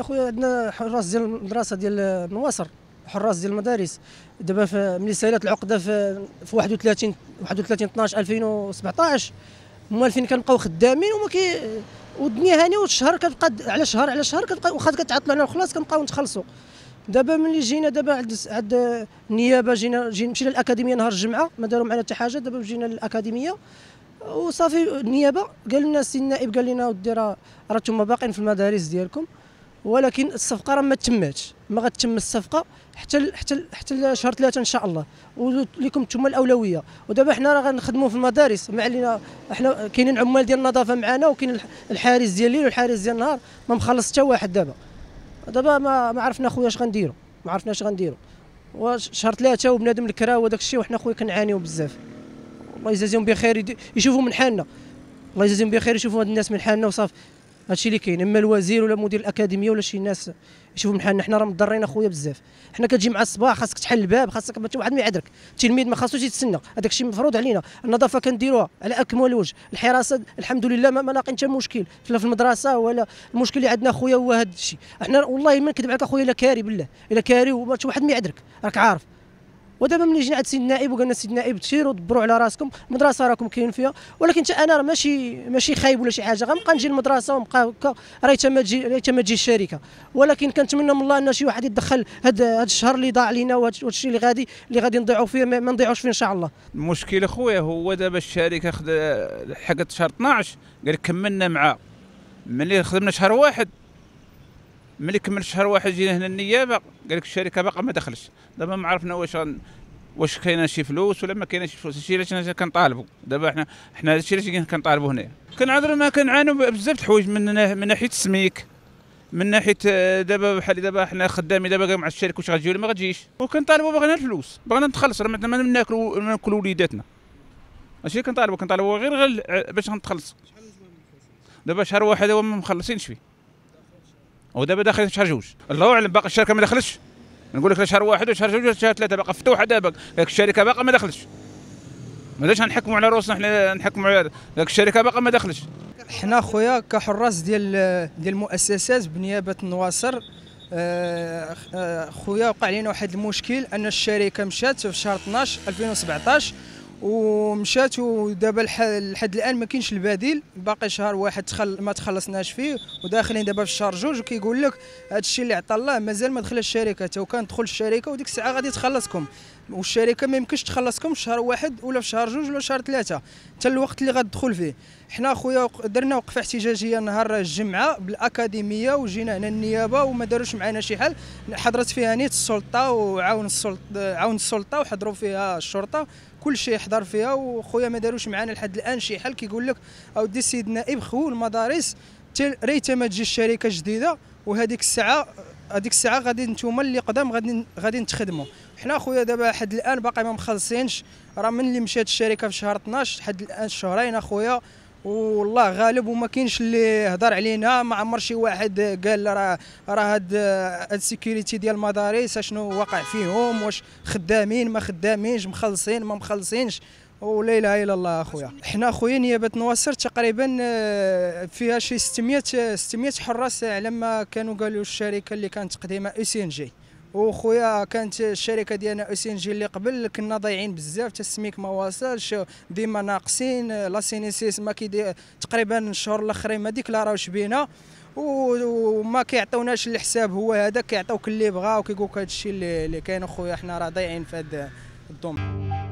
احنا خويا عندنا حراس ديال المدرسه ديال النواصر حراس ديال المدارس دابا ملي سالات العقده في في 31 31 12 2017 الفين كنبقاو خدامين وما كي والدنيا هانيه والشهر كتبقى على شهر على شهر كتبقى واخا كتعطلوا علينا وخلاص كنبقاو نتخلصوا دابا ملي جينا دابا عند عند النيابه جينا جينا مشينا للاكاديميه نهار الجمعه ما داروا معنا حتى حاجه دابا جينا للاكاديميه وصافي النيابه قال لنا السي النائب قال لنا ودي راه راكم باقيين في المدارس ديالكم ولكن الصفقه راه ما تماتش ما غتتم الصفقه حتى حتى حتى شهر ثلاثه ان شاء الله وليكم نتوما الاولويه ودابا حنا راه غنخدموا في المدارس ما علينا حنا كاينين عمال ديال النظافه معنا وكاين الحارس ديال الليل والحارس ديال النهار ما مخلص حتى واحد دابا دابا ما ما عرفنا خويا اش غنديروا ما عرفناش غنديروا وشهر ثلاثه وبنادم الكرا وداك الشيء وحنا خويا كنعانيو بزاف الله يجازيهم بخير يشوفوا من حالنا الله يجازيهم بخير يشوفوا هاد الناس من حالنا وصافي هادشي اللي كاين اما الوزير ولا مدير الاكاديميه ولا شي ناس يشوفوا من حالنا حنا راه مضرين اخويا بزاف حنا كتجي مع الصباح خاصك تحل الباب خاصك حتى واحد ما يعذرك التلميذ ما خاصوش يتسنى هذاك الشيء مفروض علينا النظافه كنديروها على اكمل وجه الحراسه الحمد لله ما, ما لاقين حتى مشكل لا في المدرسه ولا المشكل اللي عندنا اخويا هو هذا الشيء حنا والله ما نكذب عليك اخويا الا كاري بالله الا كاري واحد ما يعذرك راك عارف ودابا ملي جينا عند سيد النائب وقالنا سيد النائب تشيروا دبروا على راسكم المدرسه راكم كاين فيها ولكن انا ماشي ماشي خايب ولا شي حاجه غنبقى نجي المدرسه ونبقى هكا راه ما تجي ما تجي الشركه ولكن كنتمنى من الله ان شي واحد يتدخل هاد هاد الشهر اللي ضاع لينا وهاد الشيء اللي غادي اللي غادي نضيعوا فيه ما نضيعوش فيه ان شاء الله المشكل اخويا هو دابا الشركه خد حقت شهر 12 قال كملنا معاه ملي خدمنا شهر واحد ملي كمل شهر واحد جينا هنا النيابه قال لك الشركه باقا ما دخلش دابا ما عرفنا واش واش كاينه شي فلوس ولا ما كاينش فلوس هادشي علاش انا كنطالبوا دابا حنا حنا هادشي علاش كنطالبوا هنايا كنعذروا ما كنعانوا بزاف الحوايج من من ناحيه السميك من ناحيه آه، دابا بحال دابا حنا خدامي دابا مع الشركه واش غتجي ولا ما غتجيش وكنطالبوا بغينا الفلوس بغينا نتخلص راه ما ناكلوا ناكلوا وليداتنا هادشي اللي كنطالبوا كنطالبوا غير غير آه، باش غنتخلص دابا شهر واحد هو ما مخلصينش فيه ودابا داخل في شهر جوج الله اعلم باقي الشركه ما دخلتش نقول لك لا شهر واحد وشهر جوج وشهر ثلاثه باقي مفتوحه دابا الشركه باقي ما دخلتش ما علاش نحكموا على روسنا حنا نحكموا على داك الشركه باقي ما دخلتش حنا خويا كحراس ديال ديال المؤسسات بنيابه النواصر آه، آه، خويا وقع علينا واحد المشكل ان الشركه مشات في شهر 12 2017 ومشات ودابا لحد الان ما كاينش البديل باقي شهر واحد تخل ما تخلصناش فيه وداخلين دابا في الشهر جوج وكيقول لك هذا الشيء اللي عطى الله مازال ما دخل الشركه تو كان دخل الشركه وديك الساعه غادي تخلصكم والشركه ما يمكنش تخلصكم في شهر واحد ولا في شهر جوج ولا شهر ثلاثه حتى الوقت اللي غادخل فيه حنا خويا درنا وقفه احتجاجيه نهار الجمعه بالاكاديميه وجينا هنا النيابه وما داروش معنا شي حل حضرت فيها نيت السلطه وعاون السلطه عاون السلطه وحضروا فيها الشرطه كل شيء حضر فيها وخويا ما داروش معنا لحد الان شي حل كيقول لك اودي السيد النائب خو المدارس ريت ما تجي الشركه جديده وهذيك الساعه هذيك الساعه غادي نتوما اللي قدام غادي غادي نتخدموا حنا خويا دابا حد الان باقي ما مخلصينش راه من اللي مشات الشركه في شهر 12 حد الان شهرين اخويا والله غالب وما كاينش اللي هضر علينا ما عمر شي واحد قال راه راه هاد السيكوريتي ديال المدارس اشنو واقع فيهم واش خدامين ما خدامينش مخلصين ما مخلصينش ولا اله الا الله اخويا حنا اخويا نيابه نواصر تقريبا آه، فيها شي 600 600 حراس على ما كانوا قالوا الشركه اللي كانت قديمه اي سي ان جي وخويا كانت الشركه ديالنا اس ان جي اللي قبل كنا ضايعين بزاف تسميك ما واصلش ديما ناقصين لا سينيسيس ما كيدير تقريبا الشهور الاخرين ما راهوش بينا وما كيعطيوناش الحساب هو هذا كيعطيوك اللي بغا وكيقولك هذا الشيء اللي كاين اخويا حنا راه ضايعين في هذا الدومين